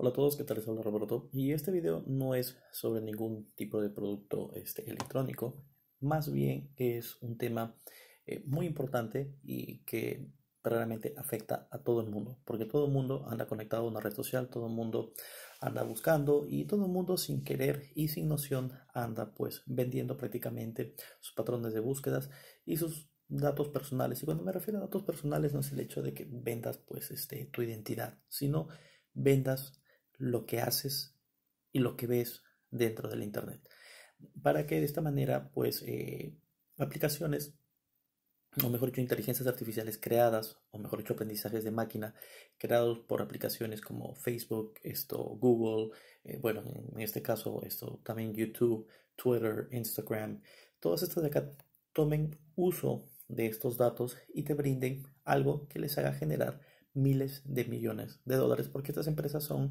Hola a todos, ¿qué tal? Les habla Roberto y este video no es sobre ningún tipo de producto este, electrónico, más bien es un tema eh, muy importante y que realmente afecta a todo el mundo, porque todo el mundo anda conectado a una red social, todo el mundo anda buscando y todo el mundo sin querer y sin noción anda pues vendiendo prácticamente sus patrones de búsquedas y sus datos personales. Y cuando me refiero a datos personales no es el hecho de que vendas pues este, tu identidad, sino vendas lo que haces y lo que ves dentro del Internet. Para que de esta manera, pues, eh, aplicaciones, o mejor dicho, inteligencias artificiales creadas, o mejor dicho, aprendizajes de máquina creados por aplicaciones como Facebook, esto, Google, eh, bueno, en este caso, esto también YouTube, Twitter, Instagram, todas estas de acá tomen uso de estos datos y te brinden algo que les haga generar miles de millones de dólares, porque estas empresas son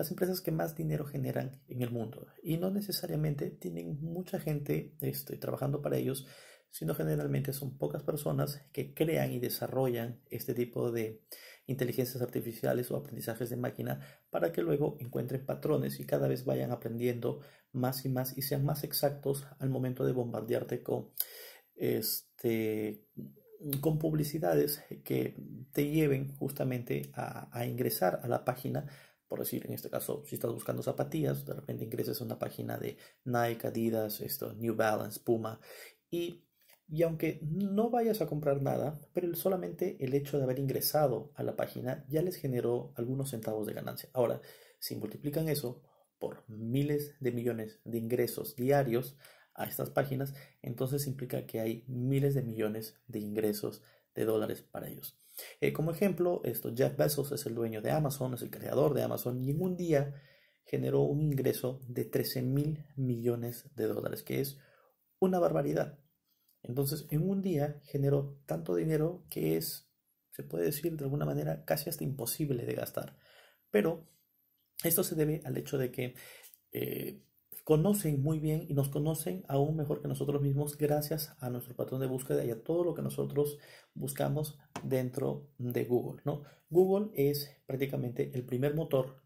las empresas que más dinero generan en el mundo. Y no necesariamente tienen mucha gente este, trabajando para ellos, sino generalmente son pocas personas que crean y desarrollan este tipo de inteligencias artificiales o aprendizajes de máquina para que luego encuentren patrones y cada vez vayan aprendiendo más y más y sean más exactos al momento de bombardearte con este con publicidades que te lleven justamente a, a ingresar a la página por decir, en este caso, si estás buscando zapatillas, de repente ingresas a una página de Nike, Adidas, esto, New Balance, Puma, y, y aunque no vayas a comprar nada, pero solamente el hecho de haber ingresado a la página ya les generó algunos centavos de ganancia. Ahora, si multiplican eso por miles de millones de ingresos diarios a estas páginas, entonces implica que hay miles de millones de ingresos diarios de dólares para ellos. Eh, como ejemplo, esto, Jeff Bezos es el dueño de Amazon, es el creador de Amazon y en un día generó un ingreso de 13 mil millones de dólares, que es una barbaridad. Entonces, en un día generó tanto dinero que es, se puede decir de alguna manera, casi hasta imposible de gastar. Pero esto se debe al hecho de que eh, conocen muy bien y nos conocen aún mejor que nosotros mismos gracias a nuestro patrón de búsqueda y a todo lo que nosotros buscamos dentro de Google. ¿no? Google es prácticamente el primer motor,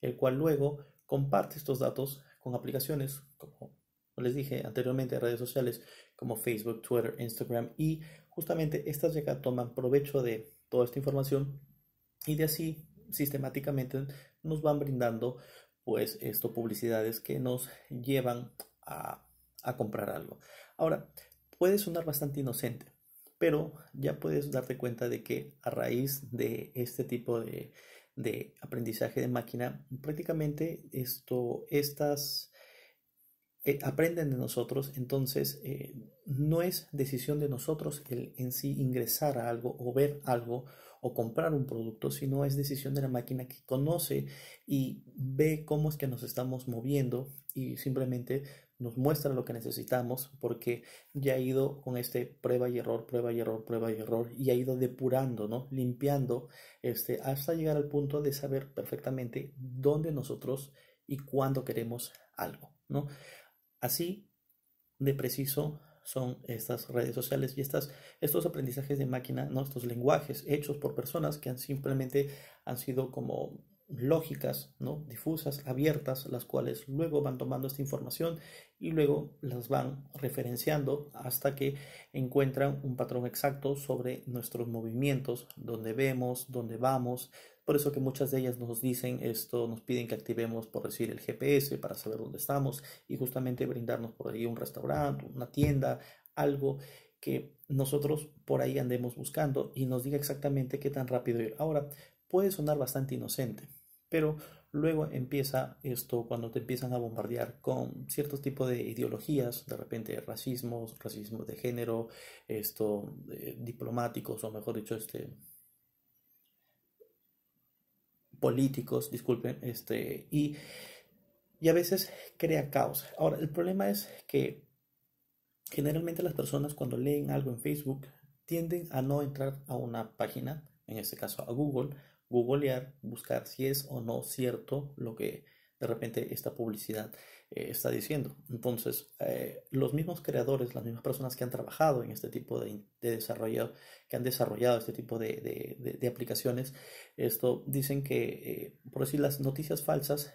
el cual luego comparte estos datos con aplicaciones como les dije anteriormente, redes sociales como Facebook, Twitter, Instagram y justamente estas ya toman provecho de toda esta información y de así sistemáticamente nos van brindando pues esto publicidades que nos llevan a, comprar algo. Ahora, puede sonar bastante inocente, pero ya puedes darte cuenta de que a raíz de este tipo de, aprendizaje de máquina, prácticamente esto, estas eh, aprenden de nosotros, entonces eh, no es decisión de nosotros el en sí ingresar a algo o ver algo o comprar un producto, sino es decisión de la máquina que conoce y ve cómo es que nos estamos moviendo y simplemente nos muestra lo que necesitamos porque ya ha ido con este prueba y error, prueba y error, prueba y error y ha ido depurando, ¿no? Limpiando este hasta llegar al punto de saber perfectamente dónde nosotros y cuándo queremos algo, ¿no? Así de preciso son estas redes sociales y estas, estos aprendizajes de máquina, ¿no? estos lenguajes hechos por personas que han simplemente han sido como lógicas, ¿no? difusas, abiertas, las cuales luego van tomando esta información y luego las van referenciando hasta que encuentran un patrón exacto sobre nuestros movimientos, dónde vemos, dónde vamos, por eso que muchas de ellas nos dicen esto, nos piden que activemos, por decir, el GPS para saber dónde estamos y justamente brindarnos por ahí un restaurante, una tienda, algo que nosotros por ahí andemos buscando y nos diga exactamente qué tan rápido ir. Ahora, puede sonar bastante inocente, pero luego empieza esto cuando te empiezan a bombardear con ciertos tipos de ideologías, de repente racismos, racismo de género, esto eh, diplomáticos o mejor dicho, este políticos, disculpen, este, y, y a veces crea caos. Ahora, el problema es que generalmente las personas cuando leen algo en Facebook tienden a no entrar a una página, en este caso a Google, googlear, buscar si es o no cierto lo que de repente esta publicidad eh, está diciendo. Entonces, eh, los mismos creadores, las mismas personas que han trabajado en este tipo de, de desarrollo, que han desarrollado este tipo de, aplicaciones, esto dicen que, eh, por decir, las noticias falsas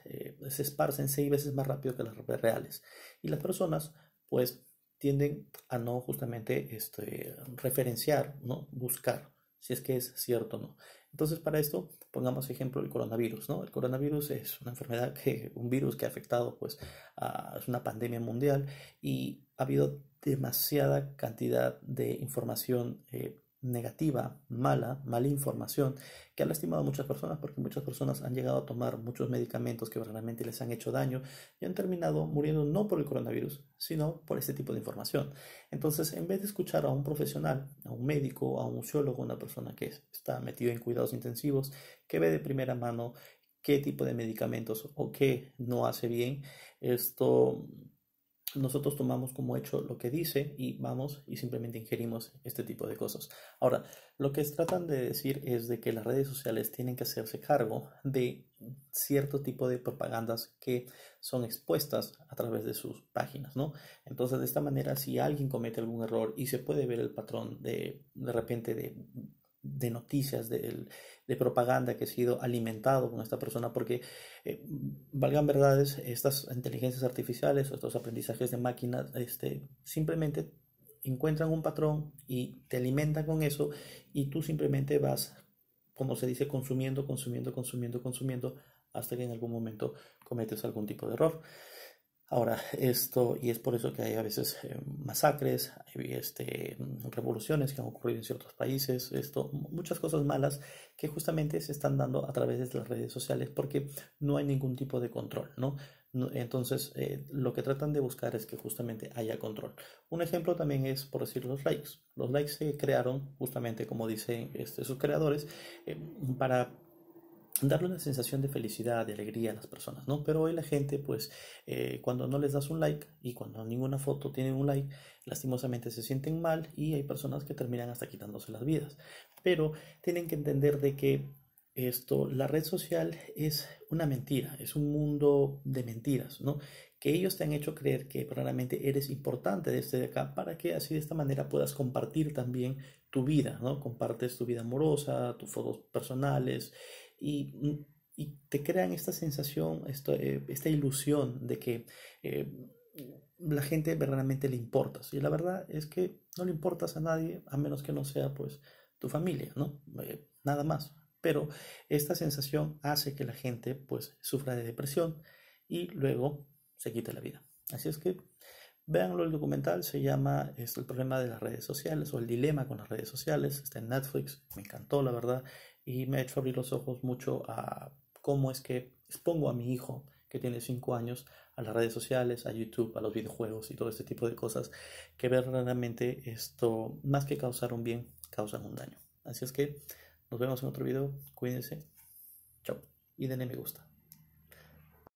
se esparcen seis veces más rápido que las reales. Y las personas, pues, tienden a no justamente este, referenciar, ¿no? buscar si es que es cierto o no. Entonces, para esto, pongamos ejemplo el coronavirus, ¿no? El coronavirus es una enfermedad que, un virus que ha afectado, pues, a, una pandemia mundial y ha habido demasiada cantidad de información eh, negativa, mala, mala información que ha lastimado a muchas personas porque muchas personas han llegado a tomar muchos medicamentos que realmente les han hecho daño y han terminado muriendo no por el coronavirus, sino por este tipo de información. Entonces, en vez de escuchar a un profesional, a un médico, a un sociólogo, una persona que está metido en cuidados intensivos, que ve de primera mano qué tipo de medicamentos o qué no hace bien, esto nosotros tomamos como hecho lo que dice y vamos y simplemente ingerimos este tipo de cosas. Ahora, lo que tratan de decir es de que las redes sociales tienen que hacerse cargo de cierto tipo de propagandas que son expuestas a través de sus páginas, ¿no? Entonces, de esta manera, si alguien comete algún error y se puede ver el patrón de, de repente, de de noticias, de, propaganda que ha sido alimentado con esta persona, porque eh, valgan verdades, estas inteligencias artificiales o estos aprendizajes de máquina este, simplemente encuentran un patrón y te alimentan con eso y tú simplemente vas, como se dice, consumiendo, consumiendo, consumiendo, consumiendo, hasta que en algún momento cometes algún tipo de error. Ahora, esto, y es por eso que hay a veces eh, masacres, hay este, revoluciones que han ocurrido en ciertos países, esto, muchas cosas malas que justamente se están dando a través de las redes sociales porque no hay ningún tipo de control, ¿no? entonces, eh, lo que tratan de buscar es que justamente haya control. Un ejemplo también es, por decir, los likes. Los likes se crearon justamente, como dicen este, sus creadores, eh, para darle una sensación de felicidad, de alegría a las personas, ¿no? Pero hoy la gente, pues, eh, cuando no les das un like y cuando ninguna foto tiene un like, lastimosamente se sienten mal y hay personas que terminan hasta quitándose las vidas. Pero tienen que entender de que esto, la red social es una mentira, es un mundo de mentiras, ¿no? Que ellos te han hecho creer que realmente eres importante desde acá para que así de esta manera puedas compartir también tu vida, ¿no? Compartes tu vida amorosa, tus fotos personales, Mm, y, te crean esta sensación, eh, esta ilusión de que eh, la gente verdaderamente le importas. Y la verdad es que no le importas a nadie a menos que no sea pues tu familia, ¿no? Eh, nada más. Pero esta sensación hace que la gente pues sufra de depresión y luego se quite la vida. Así es que Véanlo, el documental se llama es El problema de las redes sociales o El dilema con las redes sociales. Está en Netflix, me encantó, la verdad y me ha hecho abrir los ojos mucho a cómo es que expongo a mi hijo que tiene 5 años a las redes sociales, a YouTube, a los videojuegos y todo este tipo de cosas que verdaderamente esto, más que causar un bien, causan un daño. Así es que nos vemos en otro video, cuídense, chao y denle me gusta.